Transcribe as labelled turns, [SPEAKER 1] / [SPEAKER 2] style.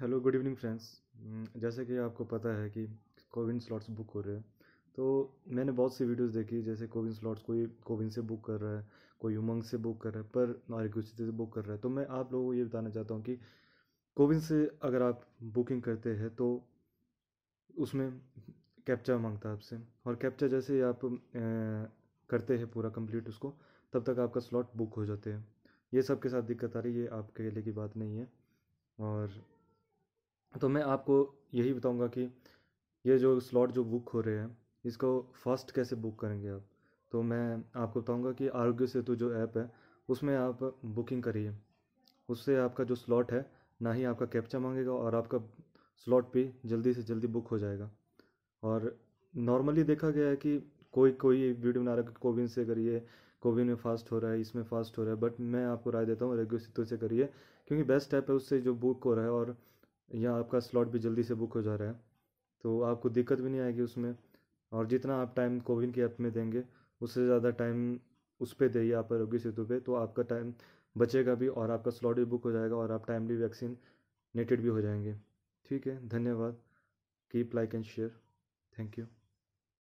[SPEAKER 1] hello good evening friends जैसे कि आपको पता है कि कोविन स्लॉट्स बुक हो रहे हैं तो मैंने बहुत सी वीडियोस देखी जैसे कोविन स्लॉट्स कोई कोविन से बुक कर रहा है कोई उमंग से बुक कर रहा है पर आरिकुचित से बुक कर रहा है तो मैं आप लोगों को ये बताना चाहता हूँ कि कोविन से अगर आप बुकिंग करते हैं तो उसमें कैप्चा मांगता है आपसे और कैप्चा जैसे ही आप ए, करते हैं पूरा कंप्लीट उसको तब तक आपका स्लॉट बुक हो जाते हैं ये सब के साथ दिक्कत आ रही है आपके लिए की बात नहीं है और तो मैं आपको यही बताऊंगा कि ये जो स्लॉट जो बुक हो रहे हैं इसको फर्स्ट कैसे बुक करेंगे आप तो मैं आपको बताऊंगा कि आरोग्य सेतु जो ऐप है उसमें आप बुकिंग करिए उससे आपका जो स्लॉट है ना ही आपका कैप्चा मांगेगा और आपका स्लॉट भी जल्दी से जल्दी बुक हो जाएगा और नॉर्मली देखा गया है कि कोई कोई वीडियो बना रहा है कोविन से करिए कोविन में फास्ट हो रहा है इसमें फास्ट हो रहा है बट मैं आपको राय देता हूँ आरोग्य सेतु से करिए क्योंकि बेस्ट ऐप है उससे जो बुक हो रहा है और या आपका स्लॉट भी जल्दी से बुक हो जा रहा है तो आपको दिक्कत भी नहीं आएगी उसमें और जितना आप टाइम कोविन के ऐप में देंगे उससे ज़्यादा टाइम उस पर दे आप आरोग्य सेतु पे तो आपका टाइम बचेगा भी और आपका स्लॉट भी बुक हो जाएगा और आप टाइमली वैक्सीन नेटेड भी हो जाएंगे ठीक है धन्यवाद keep like and share thank you